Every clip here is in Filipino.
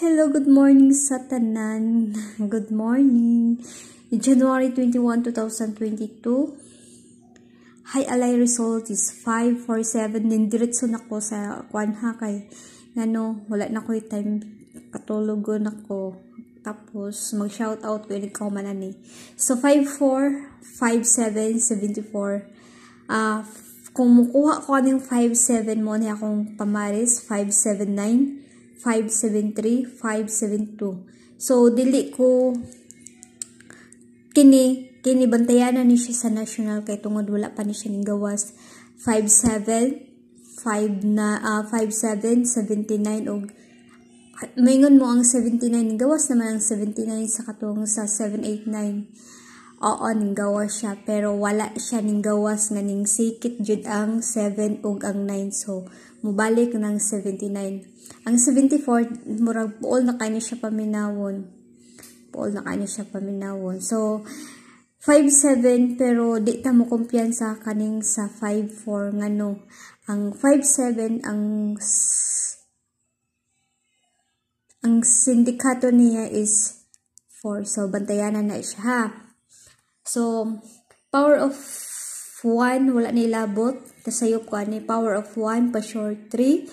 Hello, good morning sa tanan. Good morning. January 21, 2022. High alay result is 547. Nindiretso na ko sa kwan ha kay ano, wala na ko yung time katulogon ako. Tapos, mag-shout out ko yung kaumanan ni. Eh. So, 54, Ah, uh, kung mukuha ko yung 57 mo na akong pamaris, 579. 573 572 so dili ko kini kini bantayanan ni siya sa national kay tungod wala pa ni siya ning gawas 57 5 na uh, 57 og mayngon mo ang 79 ning gawas naman ang 79 sa katong sa 789 oo ning gawas siya pero wala siya ning gawas nga ning sikit jud ang 7 og ang 9 so mubalik ng 79. Ang 74, murag puol na kayo siya paminawon. Puol na kayo siya paminawon. So, 5-7 pero di ta mo kumpiyansa kaning sa 5-4 ngano ang 5-7 ang ang sindikato niya is 4 so bantayanan na siya ha so power of 1 wala nilabot Tasayop ko ani power of 1 pa short 3,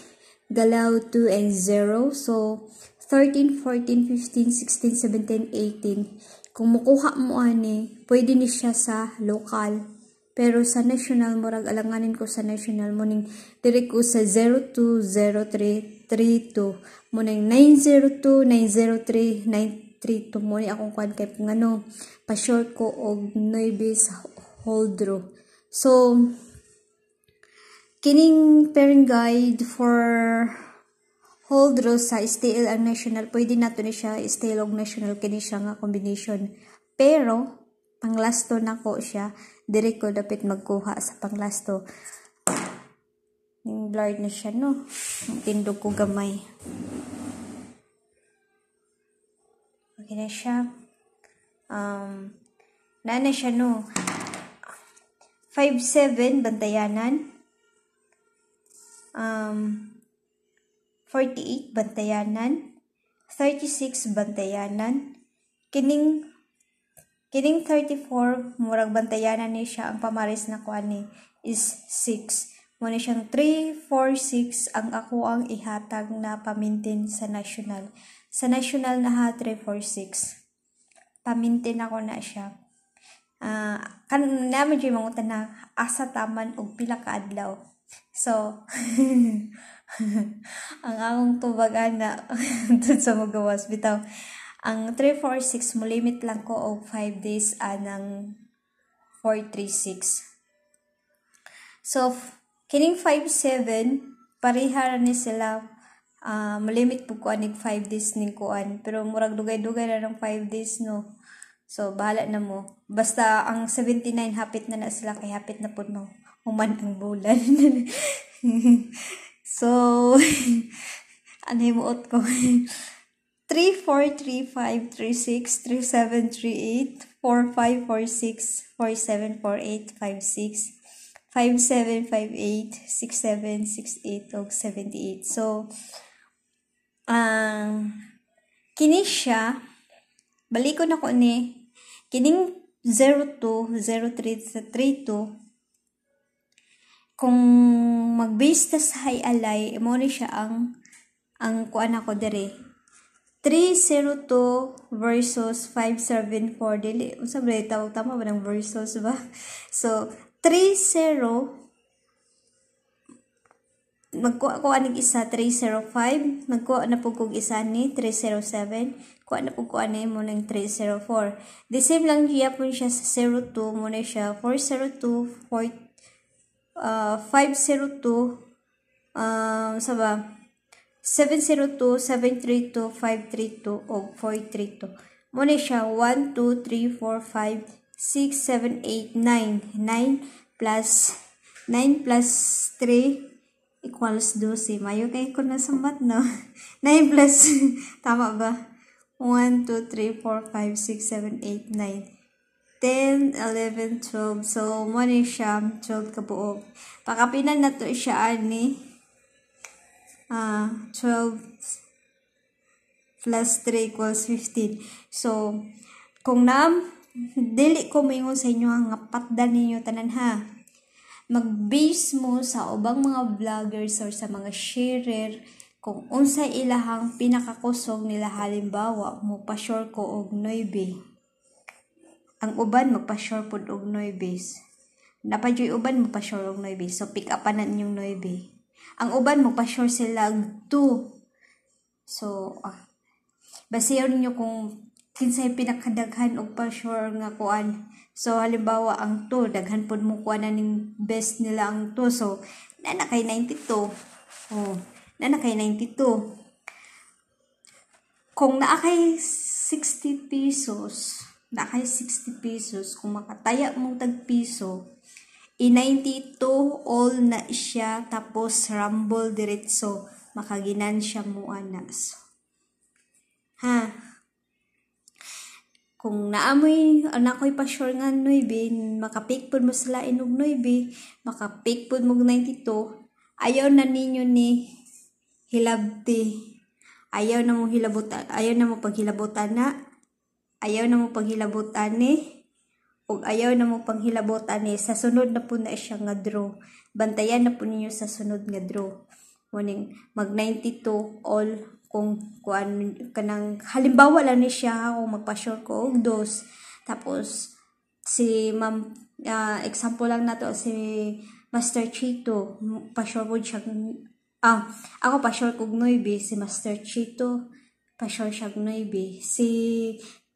galaw 2 and 0. So 13, 14, 15, 16, 17, 18. Kung mukuha mo ani, pwede ni siya sa local. Pero sa national murag alanganin ko sa national mo, ning direct ko sa 0203332. Mo ning 902-903-932 mo ni akong kwan kay ngano pa-short ko og 9 hold holdro. So, Kining pairing guide for hold rules sa STL ang national, pwede nato ni siya STL og national kini siya nga combination. Pero panglasto na ko siya, dire ko dapat magkuha sa panglasto. Ning blurred na siya no. Tindog ko gamay. Okay na siya. Um, na na siya no. 5 bantayanan um, 48 Bantayanan, 36 Bantayanan, kining kining 34 murag Bantayanan ni siya ang pamaris na kuan ni is 6. mo ni siyang 3, 4, 6 ang ako ang ihatag na pamintin sa national. Sa national na ha, 3, 4, 6. Pamintin ako na siya. Uh, kan naman dyan mga na asa taman og pila ka adlaw So, ang akong tubag na dun sa magawas bitaw. Ang 346 mo limit lang ko og 5 days anang ah, 436. So, kining 57 pareha ni sila uh, ah, malimit po ko anig 5 days ning kuan pero murag dugay-dugay na ng 5 days no. So, bahala na mo. Basta ang 79 hapit na na sila kay hapit na pud mo human ang bulan. so, ano yung muot ko? 34353637445464748565758 og 78. So, ang um, kini siya balikon ako ni kining 020332 kung magbista sa high alay imo ni siya ang ang kuan ako dere 302 versus 574 dili unsa ba tawo tama ba ng versus ba so 30 magkuha ko anig isa 305 magkuha na pug kog isa ni 307 kuha na pug ko ani mo ning 304 the same lang siya pun siya sa 02 mo na siya 402 4 502 ah, um, ah, sa ba 702 732 532 o 432 mo ni siya 1 2 3 4 5 6 7 8 9 9 plus 9 plus 3 equals 12 mayo kay ko na sambat no 9 plus tama ba 1 2 3 4 5 6 7 8 9 10, 11, 12. So, mo ni siya, 12 kabuok. Pakapinan na to siya, ani. Ah, uh, 12 plus 3 equals 15. So, kung nam, dili ko mingon sa inyo ang ngapatdan ninyo tanan ha. Mag-base mo sa ubang mga vloggers or sa mga sharer kung unsa ilahang pinakakusog nila halimbawa mo pa sure ko og 9 ang uban magpa-sure pud og 9. Napadyoy uban magpa-sure og 9. So pick up na yung 9. Ang uban magpa-sure sila og 2. So ah, baseyon niyo kung kinsay pinakadaghan og pa-sure nga kuan. So halimbawa ang 2 daghan pud mo kuan na ning best nila ang 2. So na kay 92. Oh, na kay 92. Kung naa kay 60 pesos, na kay 60 pesos, kung makataya mo tag piso i-92 all na siya, tapos rumble diretso, makaginan siya mo anas. Ha? Kung naamoy, anak ko'y pa-sure nga 9, makapikpod mo sila inog 9, makapikpod mo 92, ayaw na ninyo ni hilabti. Ayaw na mo hilabot, ayaw na mo paghilabotan na Ayaw na mo panghilabotan ni o ayaw na mo panghilabotan ni sa sunod na po na siya nga draw. Bantayan na po ninyo sa sunod nga draw. Muning mag 92 all kung kuan kanang halimbawa lang ni siya kung magpa-sure ko og dos tapos si ma'am uh, example lang nato si Master Chito pa-sure po siya ah ako pa-sure kog 9 si Master Chito pa-sure siya 9 si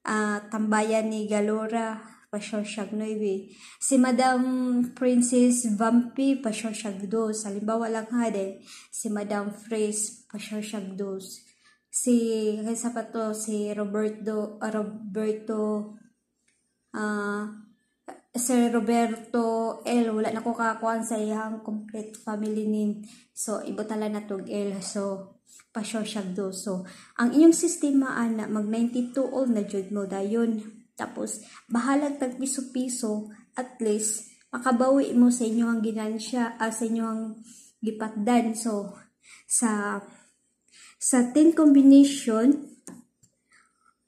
uh, tambayan ni Galora, pasyosyag 9. Si Madam Princess Vampi, pasyosyag 2. Halimbawa lang hade, si Madam Fris, pasyosyag 2. Si, kaysa pa to, si Roberto, uh, Roberto, uh, ah, si Roberto L. Wala na ko kakuan sa iyang complete family name. So, ibo tala na tog L. So, pasyal So, Ang inyong sistema ana mag 92 old na jud mo dayon. Tapos bahalag tag piso-piso at least makabawi mo sa inyo ang ginansya uh, sa inyo ang gipatdan. So sa sa 10 combination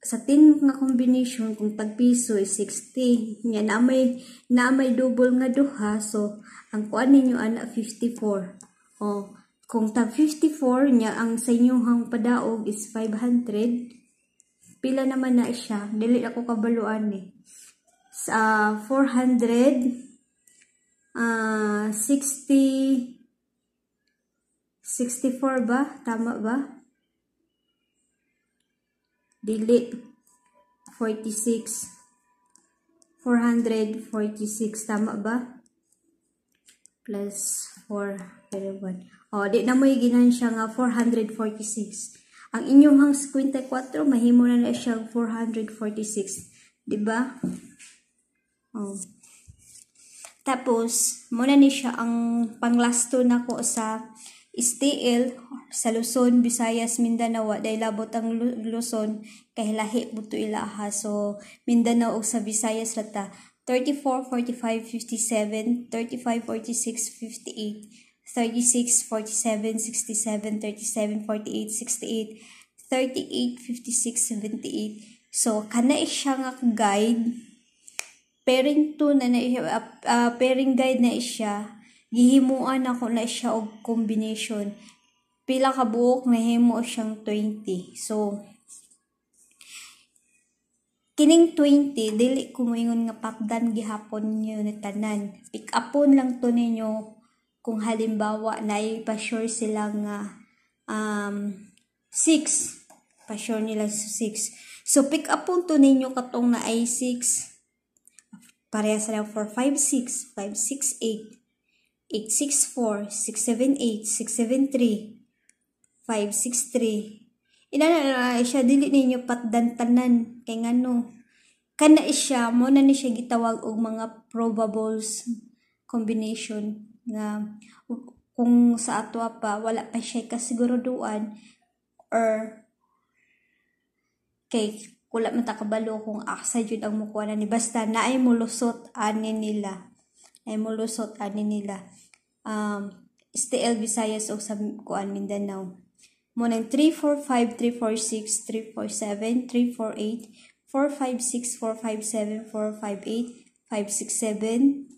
sa 10 nga combination kung tagpiso is 60 nya na may na may double nga duha so ang kuan ninyo ana 54 oh kung tag 54 niya ang sa inyong padaog is 500, pila naman na siya. Dili ako kabaluan eh. Sa 400, uh, 60, 64 ba? Tama ba? Dili. 46. 446. Tama ba? Plus 4. Pero o, oh, di na mo ginan siya nga 446. Ang inyong hang 54, mahimo na na siya 446. Diba? Oh. Tapos, muna ni siya ang panglasto na ko sa STL sa Luzon, Visayas, Mindanao. Dahil labot ang Luzon, kay lahi buto ilaha. So, Mindanao og sa Visayas lata. 34, 45, 57, 35, 46, 58, 36, 47, 67, 37, 48, 68, 38, 56, 78. So, kana siya nga guide. Pairing to na na uh, ah, uh, ah, pairing guide na siya. Gihimuan ako na siya og combination. Pila ka buok na himo siyang 20. So, kining 20 dili ko moingon nga pakdan gihapon niyo na tanan. Pick upon lang to ninyo kung halimbawa na ipa-sure silang uh, um, 6. sure nila sa 6. So, pick up punto ninyo katong na ay 6. Pareha sila for 5, 6, 5, 6, 8, 8, 6, 4, 6, 7, 8, 6, 7, 3, 5, 6, 3. Ina na na siya, dili ninyo patdantanan. Kaya nga no. Kana isya, mo na ni siya gitawag og mga probables combination nga kung sa atwa pa wala pa siya kasiguruduan or kay wala man takabalo kung asa jud ang mukuha na ni basta naay mulusot ani nila ay mulusot ani nila um STL Visayas og sa kuan Mindanao mo nang 345 346 567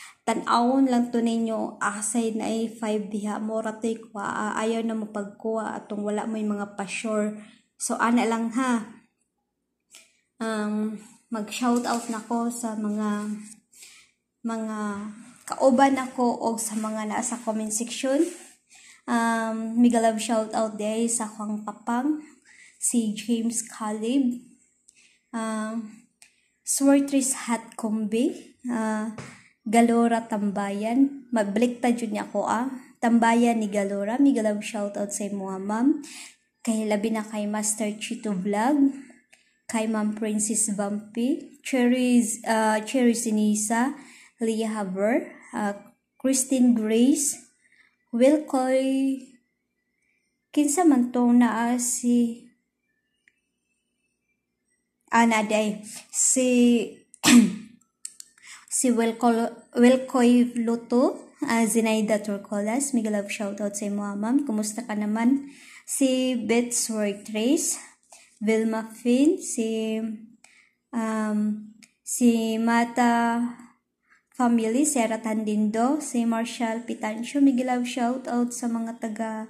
tanawon lang to ninyo asay na ay 5 diha mora to'y kuha ah, ayaw na mo pagkuha atong wala mo yung mga pa-sure so ana lang ha um, mag shout out na ko sa mga mga kauban ako o sa mga nasa comment section um, migalab shout out day sa kwang papang si James Calib um, Swartris Hatkombe uh, Galora Tambayan. Magbaliktad yun niya ko ah. Tambayan ni Galora. May galaw shoutout sa mga ah, ma'am. Kay labi na kay Master Chito Vlog. Kay Ma'am Princess Bumpy. Cherry, uh, Cherry Sinisa. Leah Haber. Uh, Christine Grace. Wilcoy. Kinsa man na naa si Ana Day. Si si Wilkoy Luto, uh, ah, Zinaida Turcolas, migalab shoutout sa imo ah, ma'am. Kumusta ka naman? Si Bets Work Trace, Vilma Finn, si um, si Mata Family, Sarah Dindo, si Marshall Pitancio, migalab shoutout sa mga taga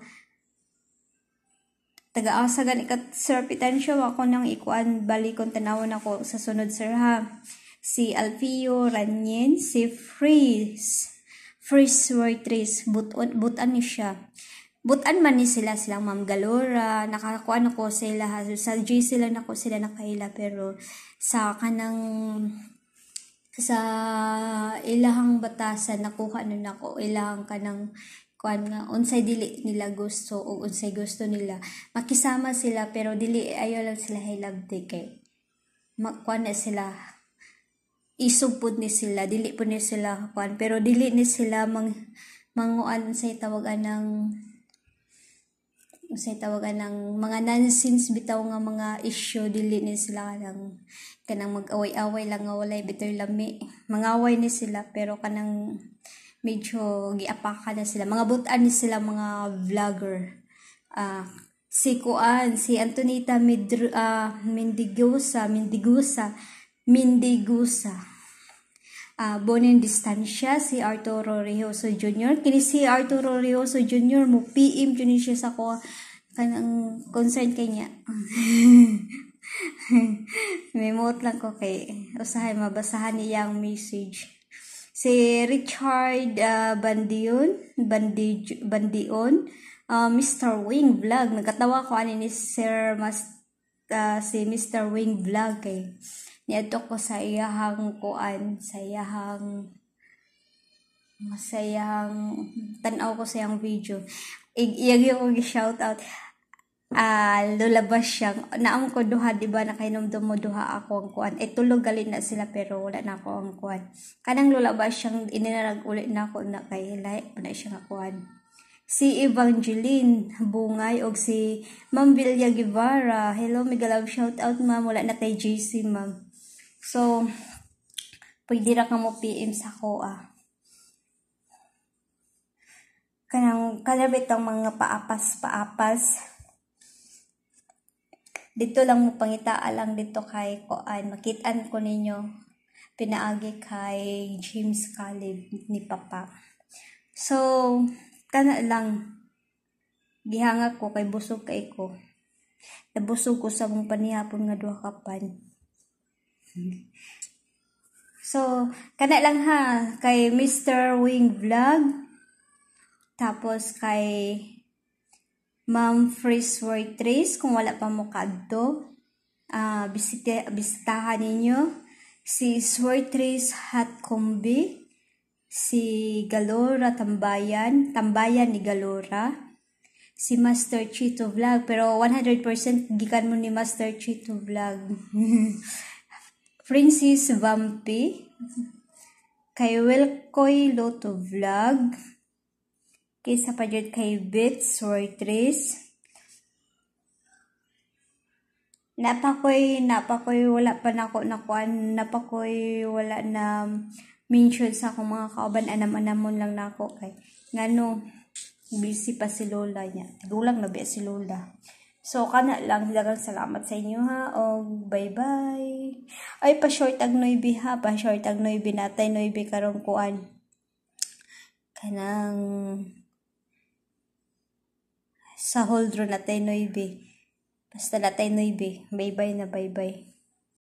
taga asagan ikat, sir potensyo ako nang ikuan balik kung tanawon ako sa sunod sir ha si Alfio Ranyen, si Fris. Fris Wortres, buton, butan ni siya. Butan man ni sila silang Ma'am Galora, nakakuha na ko sila, sa G sila na ko sila nakaila, pero sa kanang sa ilahang batasan nakuha nun ako ilahang kanang kuan nga unsay dili nila gusto o unsay gusto nila makisama sila pero dili ayo lang sila hilabti kay makuan na sila isugpod ni sila dili po ni sila kwan pero dili ni sila mang manguan sa tawagan ng sa tawagan ng mga nonsense bitaw nga mga issue dili ni sila kanang kanang mag-away-away lang nga walay bitoy lami mangaway ni sila pero kanang medyo giapakan na sila mga butan ni sila mga vlogger uh, si Kuan si Antonita Midru, uh, Mendigusa Mendigusa Mendigusa uh, ah, Bonin Distansya, si Arturo Rioso Jr. Kini si Arturo Rioso Jr. mo PM jud siya sa ko kanang concern kay niya. Memot lang ko kay usahay mabasahan niyang message. Si Richard uh, Bandion, Bandi, Bandion, uh, ah, Mr. Wing Vlog. Nagkatawa ko ani ni Sir Mas, uh, si Mr. Wing Vlog kay niadto ko sa iyahang kuan sa iyahang masayang tanaw ko sa iyang video iyagi ko gi shout out ah uh, lulabas siyang naam ko duha di ba kainom mo duha ako ang kuan eh tulog galin na sila pero wala na ako ang kuan kanang lulabas siyang ininarag ulit na ako na kay lahi na siya nga kuan si Evangeline Bungay og si Ma'am Villa Guevara hello migalab shout out ma'am wala na kay JC ma'am So, pwede ra ka mo PM sa ko ah. Kanang kalabit ang mga paapas-paapas. Dito lang mo pangitaa lang dito kay Koan. Makitaan ko ninyo pinaagi kay James Caleb ni Papa. So, kana lang gihanga ko kay busog kay ko. Nabusog ko sa mong panihapon nga duha ka pan. So, kana lang ha, kay Mr. Wing Vlog, tapos kay Ma'am Freeze Waitress, kung wala pa mo kadto, uh, ah, bisita, bisitahan ninyo si Swertris Hatkombi, si Galora Tambayan, Tambayan ni Galora, si Master Chito Vlog, pero 100% gikan mo ni Master Chito Vlog. Princess Vampy, kay Wilkoy Loto Vlog, kay sa padyod kay Bits Roy Tris. Napakoy, napakoy, wala pa na ako nakuan, napakoy, wala na mention sa akong mga kaoban, anam-anamon lang na ako. Kay, nga no, busy pa si Lola niya. Tigulang na ba si Lola. So, kana lang dagang salamat sa inyo ha. O, bye-bye. Ay, pa-short ag noibi ha. Pa-short ag noibi natay noibi karong kuan. Kanang sa holdro natay noibi. Basta natay noibi. Bye-bye na bye-bye.